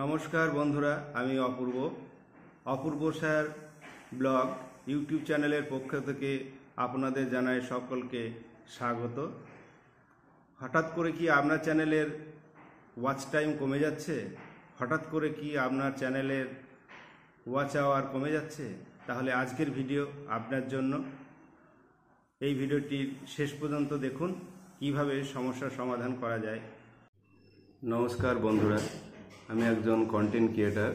নমস্কার বন্ধুরা আমি Apurba Apurba sir blog YouTube চ্যানেলের পক্ষ থেকে আপনাদের জানাই সকলকে স্বাগত হঠাৎ করে কি আপনার চ্যানেলের ওয়াচ টাইম কমে যাচ্ছে হঠাৎ করে কি আপনার চ্যানেলের ওয়াচ আওয়ার কমে যাচ্ছে তাহলে আজকের ভিডিও আপনার জন্য এই ভিডিওটি শেষ পর্যন্ত দেখুন কিভাবে সমস্যার সমাধান করা যায় নমস্কার বন্ধুরা আমি একজন কন্টেন্ট ক্রিয়েটার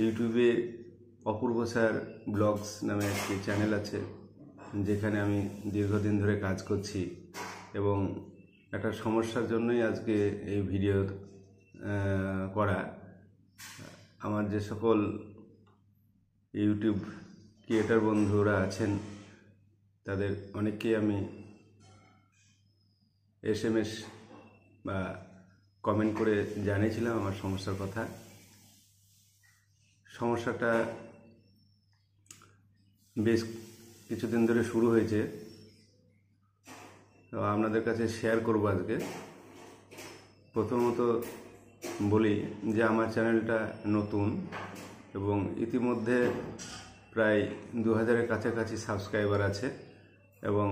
ইউটিউবে অপূর্ব স্যার ব্লগস নামে একটি চ্যানেল আছে যেখানে আমি দীর্ঘদিন ধরে কাজ করছি এবং একটা সমস্যার জন্যই আজকে এই ভিডিও করা আমার যে সকল ইউটিউব ক্রিয়েটার বন্ধুরা আছেন তাদের অনেককেই আমি এস এম এস বা কমেন্ট করে জানিয়েছিলাম আমার সমস্যার কথা সমস্যাটা বেশ কিছুদিন ধরে শুরু হয়েছে তো আপনাদের কাছে শেয়ার করব আজকে প্রথমত বলি যে আমার চ্যানেলটা নতুন এবং ইতিমধ্যে প্রায় দু হাজারের কাছাকাছি সাবস্ক্রাইবার আছে এবং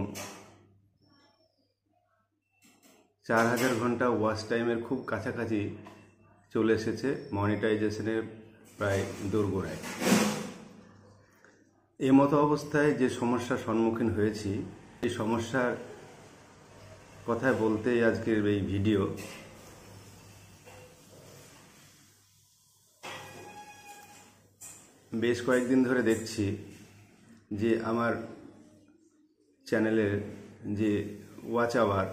চার হাজার ঘন্টা ওয়াচ টাইমের খুব কাছাকাছি চলে এসেছে মনিটাইজেশনের প্রায় দোরগোড়ায় এ মতো অবস্থায় যে সমস্যার সম্মুখীন হয়েছি এই সমস্যার কথায় বলতে আজকের এই ভিডিও বেশ কয়েকদিন ধরে দেখছি যে আমার চ্যানেলের যে ওয়াচ আওয়ার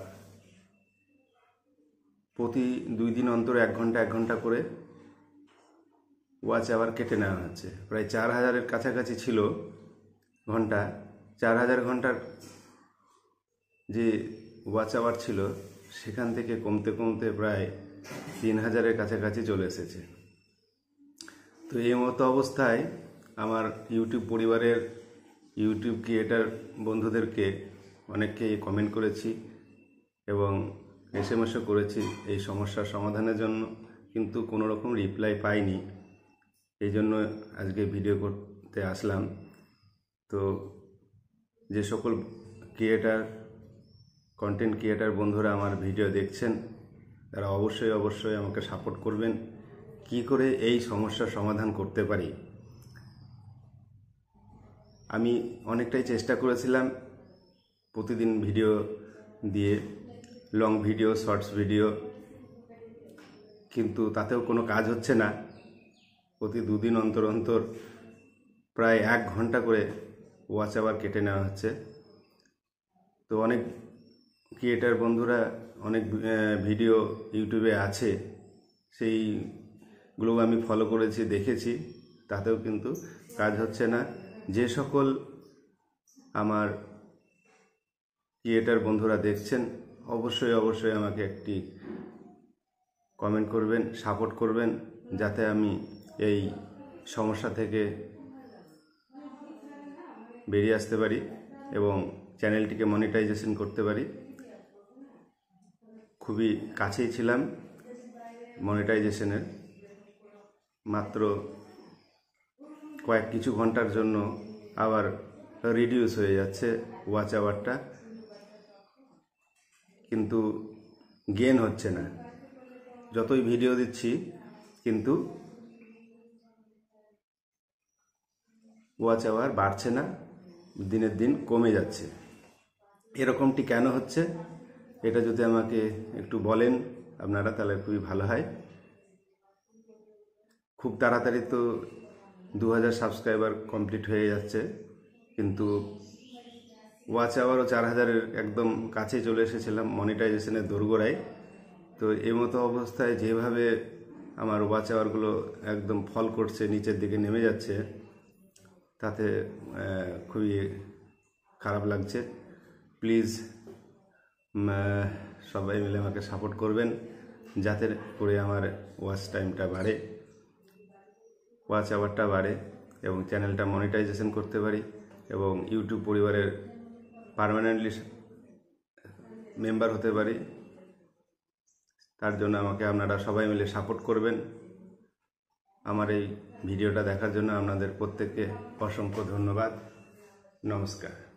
প্রতি দুই দিন অন্তর এক ঘন্টা এক ঘন্টা করে ওয়াচ আবার কেটে নেওয়া হচ্ছে প্রায় চার হাজারের কাছাকাছি ছিল ঘন্টা চার হাজার ঘন্টার যে ওয়াচ আওয়ার ছিল সেখান থেকে কমতে কমতে প্রায় তিন হাজারের কাছাকাছি চলে এসেছে তো এই মতো অবস্থায় আমার ইউটিউব পরিবারের ইউটিউব ক্রিয়েটার বন্ধুদেরকে অনেককেই কমেন্ট করেছি এবং এসএমএসও করেছি এই সমস্যার সমাধানের জন্য কিন্তু কোনো রকম রিপ্লাই পাইনি এই জন্য আজকে ভিডিও করতে আসলাম তো যে সকল ক্রিয়েটার কন্টেন্ট ক্রিয়েটার বন্ধুরা আমার ভিডিও দেখছেন তারা অবশ্যই অবশ্যই আমাকে সাপোর্ট করবেন কি করে এই সমস্যার সমাধান করতে পারি আমি অনেকটাই চেষ্টা করেছিলাম প্রতিদিন ভিডিও দিয়ে লং ভিডিও শর্টস ভিডিও কিন্তু তাতেও কোনো কাজ হচ্ছে না প্রতি দুদিন অন্তর অন্তর প্রায় এক ঘন্টা করে ওয়াচ আবার কেটে নেওয়া হচ্ছে তো অনেক ক্রিয়েটার বন্ধুরা অনেক ভিডিও ইউটিউবে আছে সেইগুলো আমি ফলো করেছি দেখেছি তাতেও কিন্তু কাজ হচ্ছে না যে সকল আমার ক্রিয়েটার বন্ধুরা দেখছেন অবশ্যই অবশ্যই আমাকে একটি কমেন্ট করবেন সাপোর্ট করবেন যাতে আমি এই সমস্যা থেকে বেরিয়ে আসতে পারি এবং চ্যানেলটিকে মনিটাইজেশন করতে পারি খুবই কাছেই ছিলাম মনিটাইজেশনের মাত্র কয়েক কিছু ঘন্টার জন্য আবার রিডিউস হয়ে যাচ্ছে ওয়াচ আওয়ারটা কিন্তু গেন হচ্ছে না যতই ভিডিও দিচ্ছি কিন্তু ওয়াচ আওয়ার বাড়ছে না দিনের দিন কমে যাচ্ছে এরকমটি কেন হচ্ছে এটা যদি আমাকে একটু বলেন আপনারা তাহলে খুবই ভালো হয় খুব তাড়াতাড়ি তো দু হাজার সাবস্ক্রাইবার কমপ্লিট হয়ে যাচ্ছে কিন্তু ওয়াচ আওয়ারও চার হাজারের একদম কাছে চলে এসেছিলাম মনিটাইজেশনের দোরগোড়ায় তো এই মতো অবস্থায় যেভাবে আমার ওয়াচ আওয়ারগুলো একদম ফল করছে নিচের দিকে নেমে যাচ্ছে তাতে খুবই খারাপ লাগছে প্লিজ সবাই মিলে আমাকে সাপোর্ট করবেন যাতে করে আমার ওয়াচ টাইমটা বাড়ে ওয়াচ আওয়ারটা বাড়ে এবং চ্যানেলটা মনিটাইজেশন করতে পারি এবং ইউটিউব পরিবারের পারমানেন্টলি মেম্বার হতে পারি তার জন্য আমাকে আপনারা সবাই মিলে সাপোর্ট করবেন আমার এই ভিডিওটা দেখার জন্য আপনাদের প্রত্যেককে অসংখ্য ধন্যবাদ নমস্কার